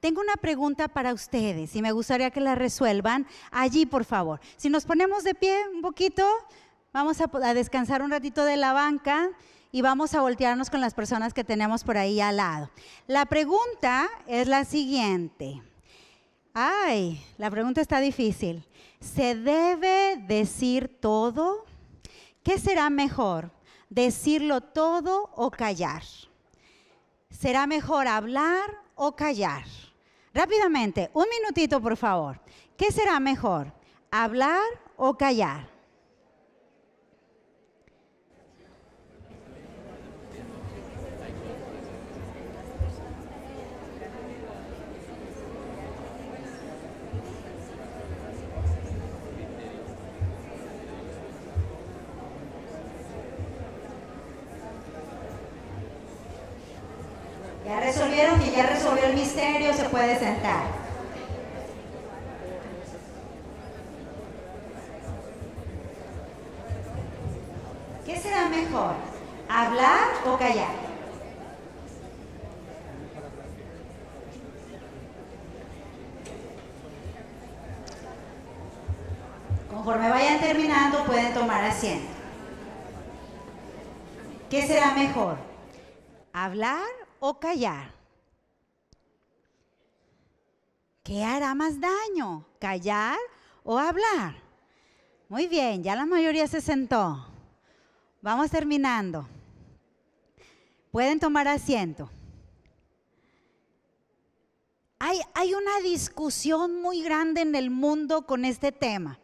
Tengo una pregunta para ustedes y me gustaría que la resuelvan allí, por favor. Si nos ponemos de pie un poquito, vamos a, descansar un ratito de la banca y vamos a voltearnos con las personas que tenemos por ahí al lado. La pregunta es la siguiente. Ay, la pregunta está difícil. ¿Se debe decir todo? ¿Qué será mejor? ¿Decirlo todo o callar? ¿Será mejor hablar o callar? Rápidamente, un minutito por favor. ¿Qué será mejor? ¿Hablar o callar? resolvieron, que ya resolvió el misterio, se puede sentar. ¿Qué será mejor? ¿Hablar o callar? Conforme vayan terminando, pueden tomar asiento. ¿Qué será mejor? ¿Hablar o callar? ¿Qué hará más daño? ¿Callar o hablar? Muy bien, ya la mayoría se sentó. Vamos terminando. Pueden tomar asiento. Hay, hay, una discusión muy grande en el mundo con este tema,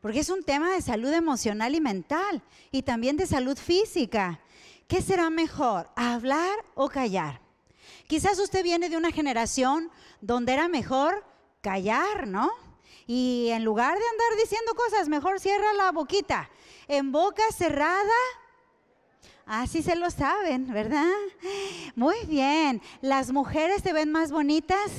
porque es un tema de salud emocional y mental y también de salud física. ¿Qué será mejor, hablar o callar? Quizás usted viene de una generación donde era mejor callar, ¿no? Y en lugar de andar diciendo cosas, mejor cierra la boquita. En boca cerrada, así se lo saben, ¿verdad? Muy bien. Las mujeres te ven más bonitas.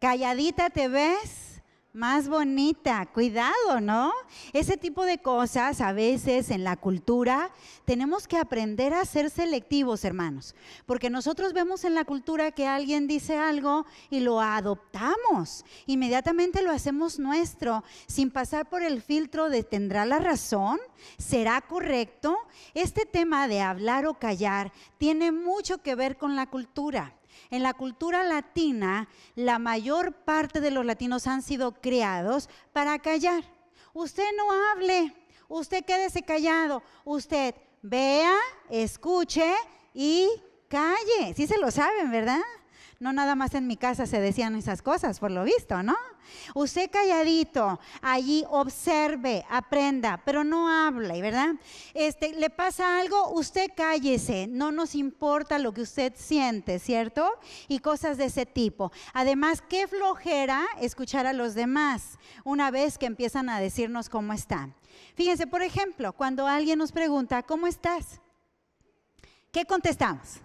Calladita te ves más bonita, cuidado, ¿no? Ese tipo de cosas a veces en la cultura tenemos que aprender a ser selectivos, hermanos, porque nosotros vemos en la cultura que alguien dice algo y lo adoptamos, inmediatamente lo hacemos nuestro, sin pasar por el filtro de tendrá la razón, será correcto. Este tema de hablar o callar tiene mucho que ver con la cultura. En la cultura latina, la mayor parte de los latinos han sido creados para callar. Usted no hable, usted quédese callado, usted vea, escuche y calle. Sí se lo saben, ¿verdad? No nada más en mi casa se decían esas cosas, por lo visto, ¿no? Usted calladito, allí observe, aprenda, pero no hable, ¿verdad? Este, le pasa algo, usted cállese, no nos importa lo que usted siente, ¿cierto? Y cosas de ese tipo. Además, qué flojera escuchar a los demás una vez que empiezan a decirnos cómo están. Fíjense, por ejemplo, cuando alguien nos pregunta, ¿cómo estás? ¿Qué contestamos?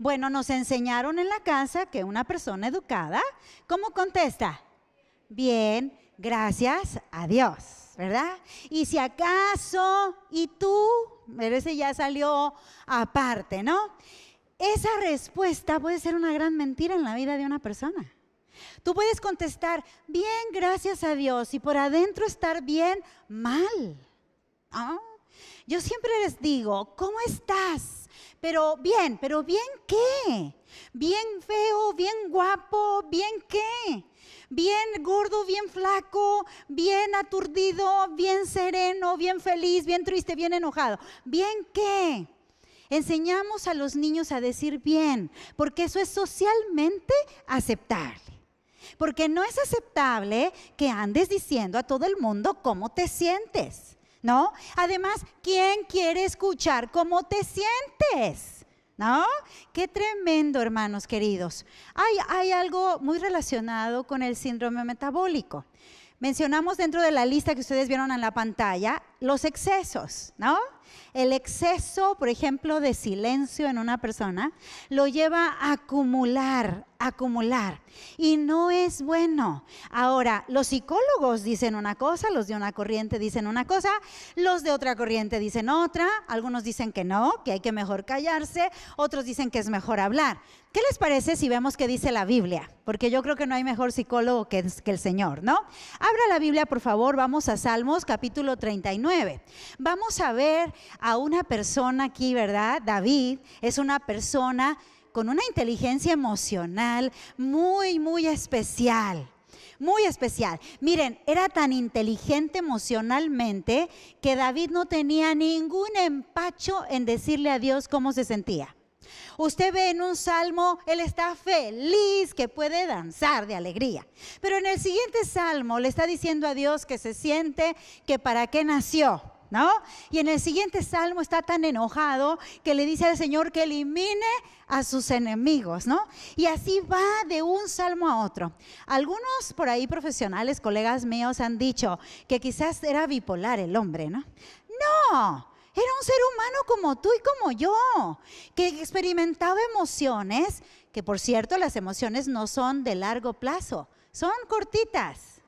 Bueno, nos enseñaron en la casa que una persona educada, ¿cómo contesta? Bien, gracias a Dios, ¿verdad? Y si acaso, y tú, ese ya salió aparte, ¿no? Esa respuesta puede ser una gran mentira en la vida de una persona. Tú puedes contestar, bien, gracias a Dios, y por adentro estar bien, mal. Yo siempre les digo, ¿cómo estás? Pero bien, pero bien qué? Bien feo, bien guapo, bien qué? Bien gordo, bien flaco, bien aturdido, bien sereno, bien feliz, bien triste, bien enojado. ¿Bien qué? Enseñamos a los niños a decir bien, porque eso es socialmente aceptable. Porque no es aceptable que andes diciendo a todo el mundo cómo te sientes. ¿no? Además, ¿quién quiere escuchar cómo te sientes? ¿No? Qué tremendo, hermanos queridos. Hay, hay algo muy relacionado con el síndrome metabólico. Mencionamos dentro de la lista que ustedes vieron en la pantalla los excesos, ¿no? El exceso, por ejemplo, de silencio en una persona lo lleva a acumular, acumular. Y no es bueno. Ahora, los psicólogos dicen una cosa, los de una corriente dicen una cosa, los de otra corriente dicen otra, algunos dicen que no, que hay que mejor callarse, otros dicen que es mejor hablar. ¿Qué les parece si vemos qué dice la Biblia? Porque yo creo que no hay mejor psicólogo que, el Señor, ¿no? Abra la Biblia, por favor, vamos a Salmos capítulo 39. Vamos a ver a una persona aquí, ¿verdad? David es una persona con una inteligencia emocional muy, muy especial. Muy especial. Miren, era tan inteligente emocionalmente que David no tenía ningún empacho en decirle a Dios cómo se sentía. Usted ve en un salmo, él está feliz que puede danzar de alegría. Pero en el siguiente salmo le está diciendo a Dios que se siente que para qué nació, ¿no? Y en el siguiente salmo está tan enojado que le dice al Señor que elimine a sus enemigos, ¿no? Y así va de un salmo a otro. Algunos por ahí profesionales, colegas míos, han dicho que quizás era bipolar el hombre, ¿no? No, era un ser humano como tú y como yo, que experimentaba emociones, que por cierto las emociones no son de largo plazo, son cortitas.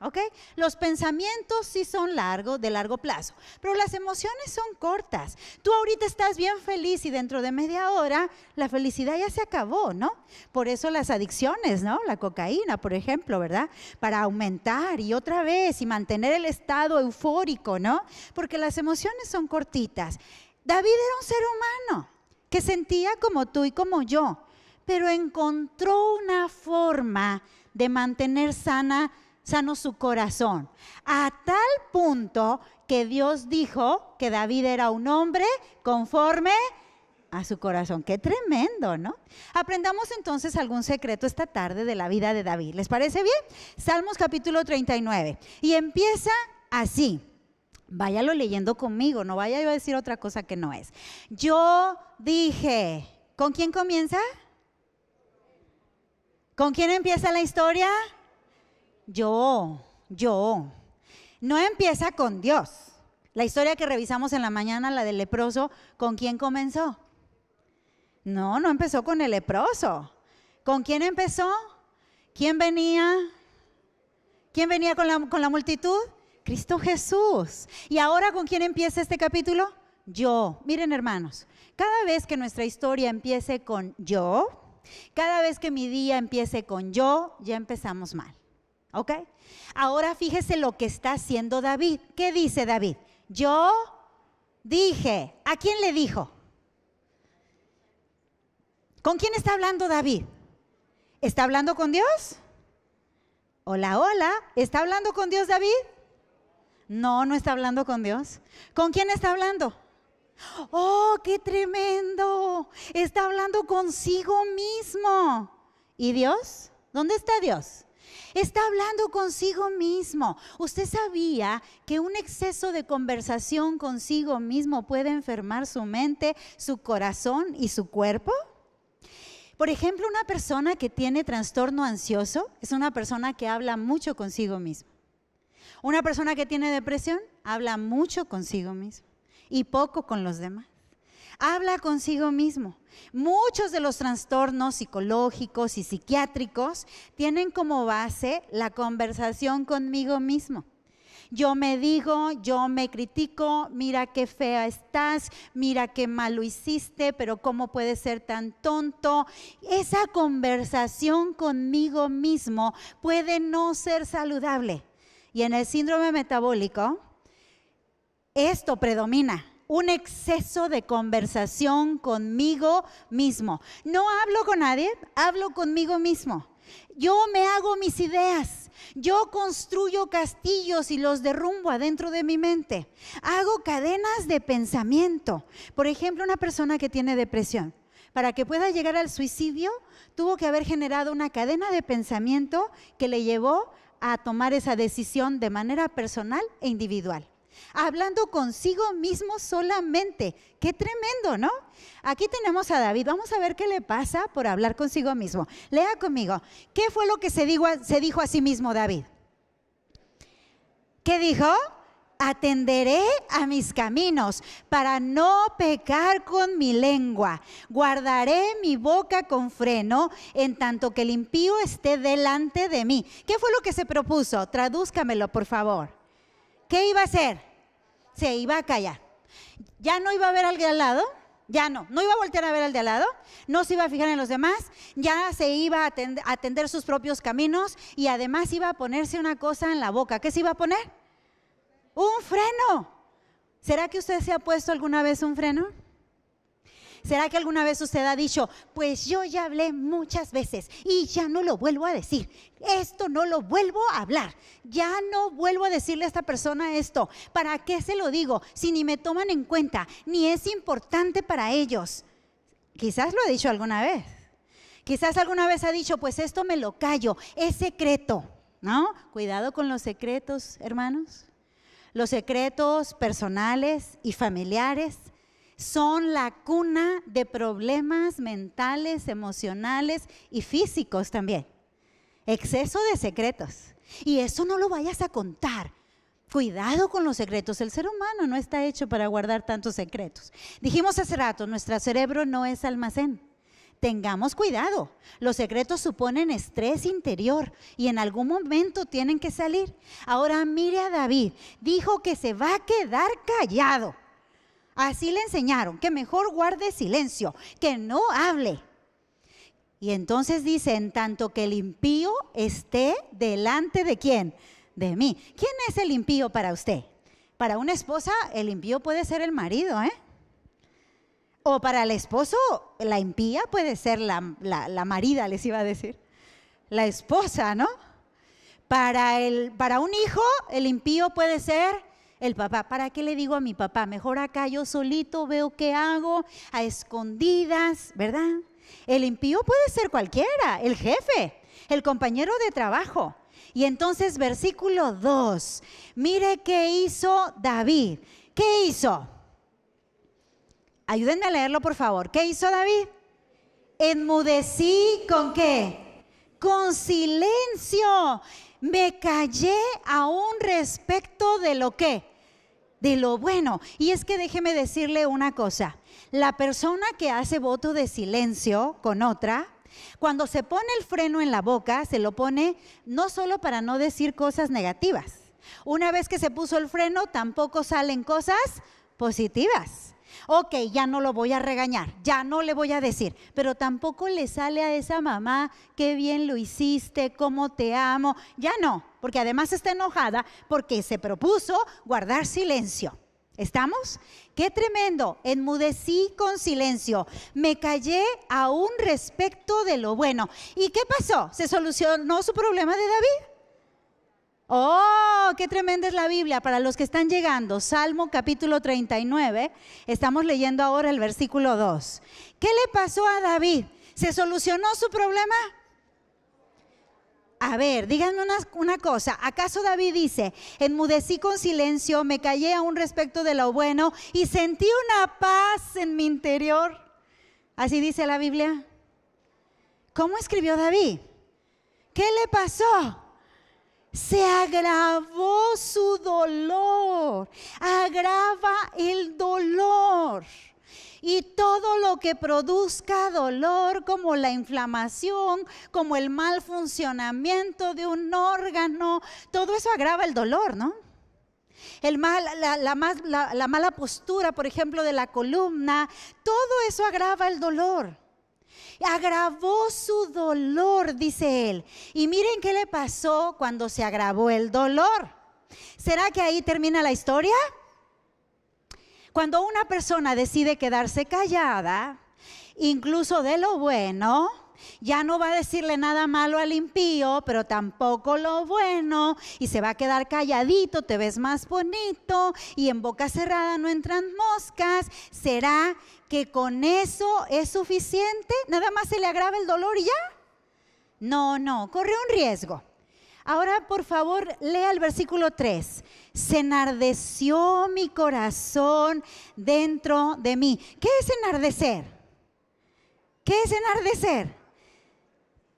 Los pensamientos sí son largos, de largo plazo, pero las emociones son cortas. Tú ahorita estás bien feliz y dentro de media hora la felicidad ya se acabó, ¿no? Por eso las adicciones, ¿no? La cocaína, por ejemplo, ¿verdad? Para aumentar y otra vez y mantener el estado eufórico, ¿no? Porque las emociones son cortitas. David era un ser humano que sentía como tú y como yo, pero encontró una forma de mantener sana sano su corazón. A tal punto que Dios dijo que David era un hombre conforme a su corazón. Qué tremendo, ¿no? Aprendamos entonces algún secreto esta tarde de la vida de David. ¿Les parece bien? Salmos capítulo 39. Y empieza así. Váyalo leyendo conmigo, no vaya yo a decir otra cosa que no es. Yo dije, ¿con quién comienza? ¿Con quién empieza la historia? Yo, yo. No empieza con Dios. La historia que revisamos en la mañana, la del leproso, ¿con quién comenzó? No, no empezó con el leproso. ¿Con quién empezó? ¿Quién venía? ¿Quién venía con la, multitud? Cristo Jesús. ¿Y ahora con quién empieza este capítulo? Yo. Miren hermanos, cada vez que nuestra historia empiece con yo, cada vez que mi día empiece con yo, ya empezamos mal. ¿Ok? Ahora fíjese lo que está haciendo David. ¿Qué dice David? Yo dije, ¿a quién le dijo? ¿Con quién está hablando David? ¿Está hablando con Dios? Hola, hola, ¿está hablando con Dios David? No, no está hablando con Dios. ¿Con quién está hablando? Oh, qué tremendo. Está hablando consigo mismo. ¿Y Dios? ¿Dónde está Dios? Está hablando consigo mismo. ¿Usted sabía que un exceso de conversación consigo mismo puede enfermar su mente, su corazón y su cuerpo? Por ejemplo, una persona que tiene trastorno ansioso es una persona que habla mucho consigo mismo. Una persona que tiene depresión habla mucho consigo mismo y poco con los demás. Habla consigo mismo. Muchos de los trastornos psicológicos y psiquiátricos tienen como base la conversación conmigo mismo. Yo me digo, yo me critico, mira qué fea estás, mira qué malo hiciste, pero cómo puedes ser tan tonto. Esa conversación conmigo mismo puede no ser saludable. Y en el síndrome metabólico, esto predomina un exceso de conversación conmigo mismo. No hablo con nadie, hablo conmigo mismo. Yo me hago mis ideas. Yo construyo castillos y los derrumbo adentro de mi mente. Hago cadenas de pensamiento. Por ejemplo, una persona que tiene depresión, para que pueda llegar al suicidio, tuvo que haber generado una cadena de pensamiento que le llevó a tomar esa decisión de manera personal e individual hablando consigo mismo solamente. Qué tremendo, ¿no? Aquí tenemos a David. Vamos a ver qué le pasa por hablar consigo mismo. Lea conmigo. ¿Qué fue lo que se dijo, a sí mismo David? ¿Qué dijo? Atenderé a mis caminos para no pecar con mi lengua. Guardaré mi boca con freno en tanto que el impío esté delante de mí. ¿Qué fue lo que se propuso? Tradúzcamelo, por favor. ¿qué iba a hacer? Se iba a callar. Ya no iba a ver al de al lado, ya no, no iba a voltear a ver al de al lado, no se iba a fijar en los demás, ya se iba a atender, sus propios caminos y además iba a ponerse una cosa en la boca. ¿Qué se iba a poner? Un freno. ¿Será que usted se ha puesto alguna vez un freno? ¿Será que alguna vez usted ha dicho, pues yo ya hablé muchas veces y ya no lo vuelvo a decir? Esto no lo vuelvo a hablar. Ya no vuelvo a decirle a esta persona esto. ¿Para qué se lo digo si ni me toman en cuenta, ni es importante para ellos? Quizás lo ha dicho alguna vez. Quizás alguna vez ha dicho, pues esto me lo callo, es secreto. ¿No? Cuidado con los secretos, hermanos los secretos personales y familiares son la cuna de problemas mentales, emocionales y físicos también. Exceso de secretos. Y eso no lo vayas a contar. Cuidado con los secretos. El ser humano no está hecho para guardar tantos secretos. Dijimos hace rato, nuestro cerebro no es almacén. Tengamos cuidado. Los secretos suponen estrés interior y en algún momento tienen que salir. Ahora mire a David. Dijo que se va a quedar callado. Así le enseñaron, que mejor guarde silencio, que no hable. Y entonces dice, en tanto que el impío esté delante de quién? De mí. ¿Quién es el impío para usted? Para una esposa, el impío puede ser el marido, ¿eh? O para el esposo, la impía puede ser la, marida, les iba a decir. La esposa, ¿no? Para, el, para un hijo, el impío puede ser el papá. ¿Para qué le digo a mi papá? Mejor acá yo solito veo qué hago, a escondidas, ¿verdad? El impío puede ser cualquiera, el jefe, el compañero de trabajo. Y entonces versículo 2, mire qué hizo David. ¿Qué hizo? Ayúdenme a leerlo, por favor. ¿Qué hizo David? Enmudecí con qué? Con silencio. Me callé aún respecto de lo que de lo bueno. Y es que déjeme decirle una cosa, la persona que hace voto de silencio con otra, cuando se pone el freno en la boca, se lo pone no solo para no decir cosas negativas. Una vez que se puso el freno, tampoco salen cosas positivas. Ok, ya no lo voy a regañar, ya no le voy a decir, pero tampoco le sale a esa mamá, qué bien lo hiciste, cómo te amo, ya no porque además está enojada porque se propuso guardar silencio. ¿Estamos? Qué tremendo. Enmudecí con silencio. Me callé aún respecto de lo bueno. ¿Y qué pasó? ¿Se solucionó su problema de David? Oh, qué tremenda es la Biblia. Para los que están llegando, Salmo capítulo 39, estamos leyendo ahora el versículo 2. ¿Qué le pasó a David? ¿Se solucionó su problema? A ver, díganme una, cosa. ¿Acaso David dice, enmudecí con silencio, me callé aún respecto de lo bueno y sentí una paz en mi interior? Así dice la Biblia. ¿Cómo escribió David? ¿Qué le pasó? Se agravó su dolor, agrava el dolor. Y todo lo que produzca dolor, como la inflamación, como el mal funcionamiento de un órgano, todo eso agrava el dolor, ¿no? la, la, mala postura, por ejemplo, de la columna, todo eso agrava el dolor. Agravó su dolor, dice él. Y miren qué le pasó cuando se agravó el dolor. ¿Será que ahí termina la historia? Cuando una persona decide quedarse callada, incluso de lo bueno, ya no va a decirle nada malo al impío, pero tampoco lo bueno, y se va a quedar calladito, te ves más bonito, y en boca cerrada no entran moscas. ¿Será que con eso es suficiente? Nada más se le agrava el dolor y ya. No, no, corre un riesgo. Ahora, por favor, lea el versículo 3. Se enardeció mi corazón dentro de mí. ¿Qué es enardecer? ¿Qué es enardecer?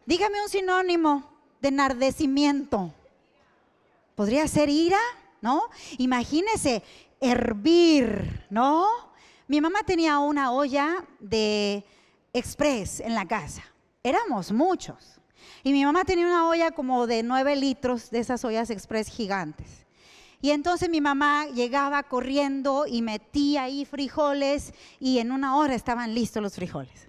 Dígame un sinónimo de enardecimiento. ¿Podría ser ira? ¿No? Imagínese hervir, ¿no? Mi mamá tenía una olla de express en la casa. Éramos muchos. Y mi mamá tenía una olla como de 9 litros de esas ollas express gigantes. Y entonces mi mamá llegaba corriendo y metía ahí frijoles y en una hora estaban listos los frijoles.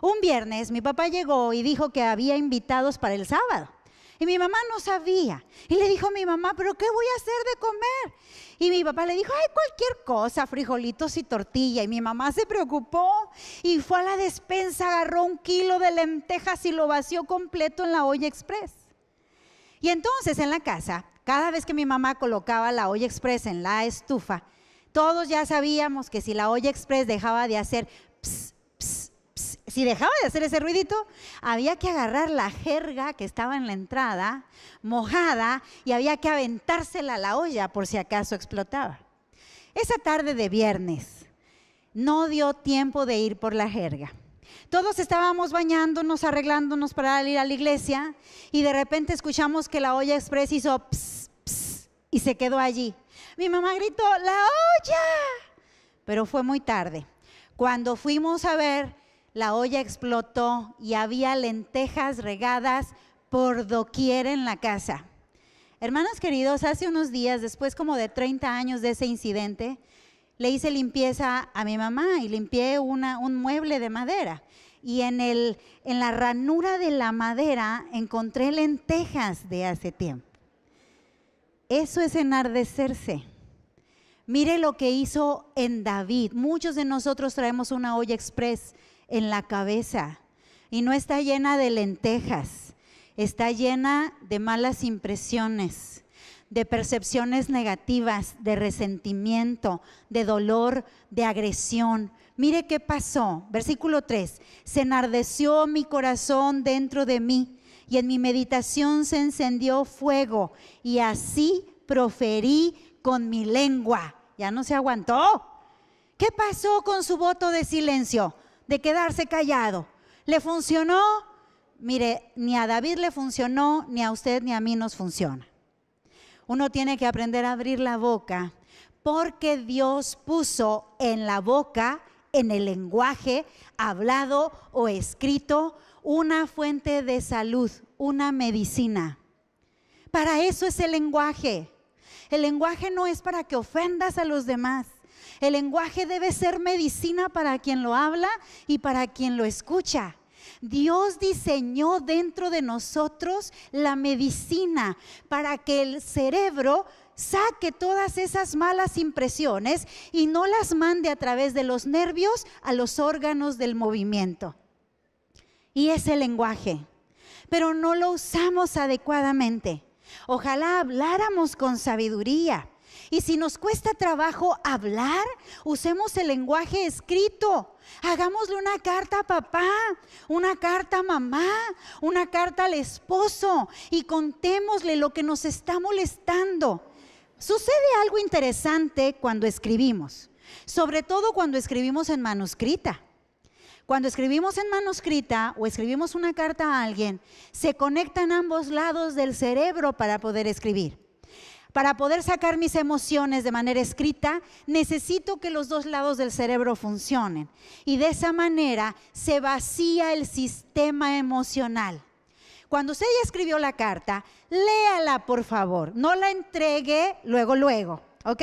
Un viernes mi papá llegó y dijo que había invitados para el sábado. Y mi mamá no sabía. Y le dijo a mi mamá, pero ¿qué voy a hacer de comer? Y mi papá le dijo, ay, cualquier cosa, frijolitos y tortilla. Y mi mamá se preocupó y fue a la despensa, agarró un kilo de lentejas y lo vació completo en la olla express. Y entonces en la casa, cada vez que mi mamá colocaba la olla express en la estufa, todos ya sabíamos que si la olla express dejaba de hacer... psst, si dejaba de hacer ese ruidito, había que agarrar la jerga que estaba en la entrada, mojada, y había que aventársela a la olla por si acaso explotaba. Esa tarde de viernes no dio tiempo de ir por la jerga. Todos estábamos bañándonos, arreglándonos para ir a la iglesia y de repente escuchamos que la olla express hizo ps, ps, y se quedó allí. Mi mamá gritó, ¡la olla! Pero fue muy tarde. Cuando fuimos a ver, la olla explotó y había lentejas regadas por doquier en la casa. Hermanos queridos, hace unos días, después como de 30 años de ese incidente, le hice limpieza a mi mamá y limpié un mueble de madera. Y en, el, en la ranura de la madera encontré lentejas de hace tiempo. Eso es enardecerse. Mire lo que hizo en David. Muchos de nosotros traemos una olla express en la cabeza y no está llena de lentejas, está llena de malas impresiones, de percepciones negativas, de resentimiento, de dolor, de agresión. Mire qué pasó. Versículo 3. Se enardeció mi corazón dentro de mí y en mi meditación se encendió fuego y así proferí con mi lengua. Ya no se aguantó. ¿Qué pasó con su voto de silencio? de quedarse callado. ¿Le funcionó? Mire, ni a David le funcionó, ni a usted ni a mí nos funciona. Uno tiene que aprender a abrir la boca porque Dios puso en la boca, en el lenguaje hablado o escrito, una fuente de salud, una medicina. Para eso es el lenguaje. El lenguaje no es para que ofendas a los demás. El lenguaje debe ser medicina para quien lo habla y para quien lo escucha. Dios diseñó dentro de nosotros la medicina para que el cerebro saque todas esas malas impresiones y no las mande a través de los nervios a los órganos del movimiento. Y es el lenguaje, pero no lo usamos adecuadamente. Ojalá habláramos con sabiduría. Y si nos cuesta trabajo hablar, usemos el lenguaje escrito. Hagámosle una carta a papá, una carta a mamá, una carta al esposo y contémosle lo que nos está molestando. Sucede algo interesante cuando escribimos, sobre todo cuando escribimos en manuscrita. Cuando escribimos en manuscrita o escribimos una carta a alguien, se conectan ambos lados del cerebro para poder escribir. Para poder sacar mis emociones de manera escrita, necesito que los dos lados del cerebro funcionen. Y de esa manera se vacía el sistema emocional. Cuando usted ya escribió la carta, léala por favor. No la entregue luego, luego. ¿Ok?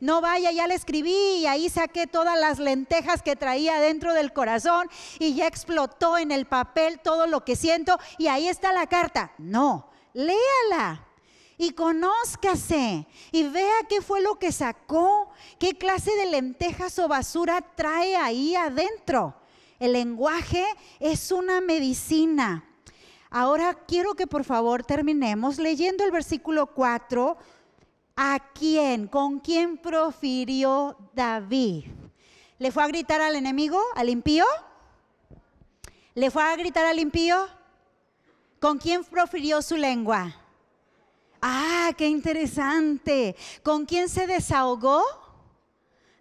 No vaya, ya la escribí y ahí saqué todas las lentejas que traía dentro del corazón y ya explotó en el papel todo lo que siento y ahí está la carta. No, léala y conózcase y vea qué fue lo que sacó, qué clase de lentejas o basura trae ahí adentro. El lenguaje es una medicina. Ahora quiero que por favor terminemos leyendo el versículo 4. ¿A quién? ¿Con quién profirió David? ¿Le fue a gritar al enemigo, al impío? ¿Le fue a gritar al impío? ¿Con quién profirió su lengua? Ah, qué interesante. ¿Con quién se desahogó?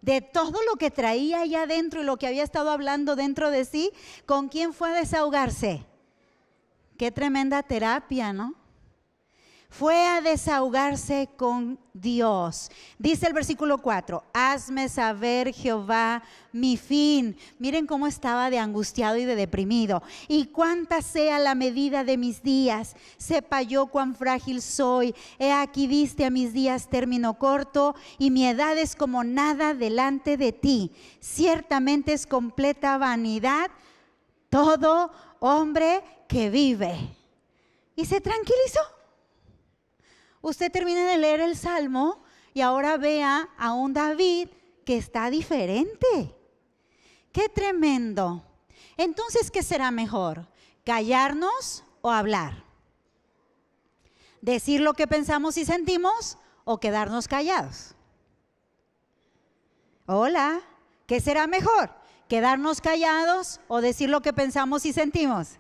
De todo lo que traía allá adentro y lo que había estado hablando dentro de sí, ¿con quién fue a desahogarse? Qué tremenda terapia, ¿no? fue a desahogarse con Dios. Dice el versículo 4, hazme saber Jehová mi fin. Miren cómo estaba de angustiado y de deprimido. Y cuánta sea la medida de mis días, sepa yo cuán frágil soy. He aquí diste a mis días término corto y mi edad es como nada delante de ti. Ciertamente es completa vanidad todo hombre que vive. Y se tranquilizó. Usted termina de leer el Salmo y ahora vea a un David que está diferente. ¡Qué tremendo! Entonces, ¿qué será mejor? ¿Callarnos o hablar? ¿Decir lo que pensamos y sentimos o quedarnos callados? Hola, ¿qué será mejor? ¿Quedarnos callados o decir lo que pensamos y sentimos?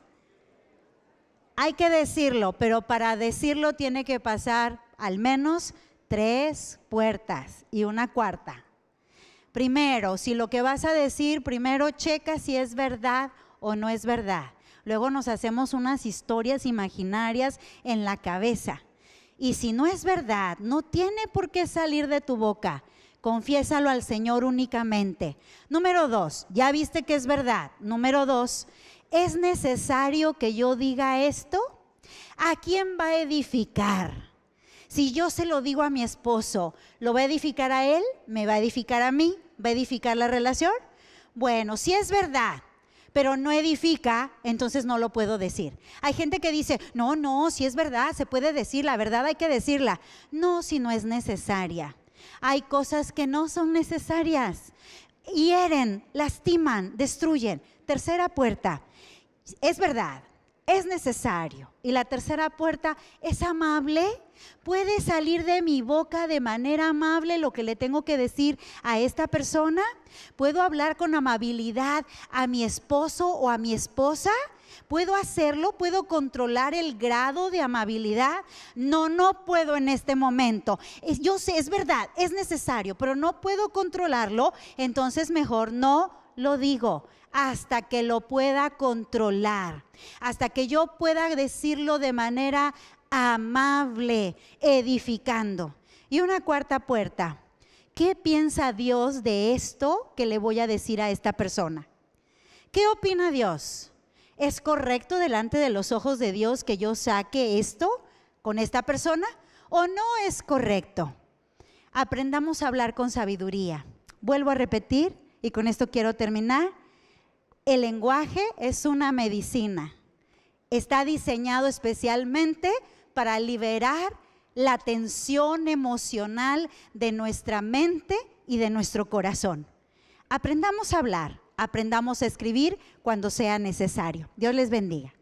Hay que decirlo, pero para decirlo tiene que pasar al menos tres puertas y una cuarta. Primero, si lo que vas a decir, primero checa si es verdad o no es verdad. Luego nos hacemos unas historias imaginarias en la cabeza. Y si no es verdad, no tiene por qué salir de tu boca. Confiésalo al Señor únicamente. Número dos, ya viste que es verdad. Número dos, ¿Es necesario que yo diga esto? ¿A quién va a edificar? Si yo se lo digo a mi esposo, ¿lo va a edificar a él? ¿Me va a edificar a mí? ¿Va a edificar la relación? Bueno, si es verdad, pero no edifica, entonces no lo puedo decir. Hay gente que dice, no, no, si es verdad, se puede decir, la verdad hay que decirla. No, si no es necesaria. Hay cosas que no son necesarias hieren, lastiman, destruyen. Tercera puerta, es verdad, es necesario. Y la tercera puerta es amable. ¿Puede salir de mi boca de manera amable lo que le tengo que decir a esta persona? ¿Puedo hablar con amabilidad a mi esposo o a mi esposa? ¿Puedo hacerlo? ¿Puedo controlar el grado de amabilidad? No, no puedo en este momento. Yo sé, es verdad, es necesario, pero no puedo controlarlo, entonces mejor no lo digo hasta que lo pueda controlar, hasta que yo pueda decirlo de manera amable, edificando. Y una cuarta puerta, ¿qué piensa Dios de esto que le voy a decir a esta persona? ¿Qué opina Dios? ¿Es correcto delante de los ojos de Dios que yo saque esto con esta persona o no es correcto? Aprendamos a hablar con sabiduría. Vuelvo a repetir y con esto quiero terminar. El lenguaje es una medicina. Está diseñado especialmente para liberar la tensión emocional de nuestra mente y de nuestro corazón. Aprendamos a hablar aprendamos a escribir cuando sea necesario. Dios les bendiga.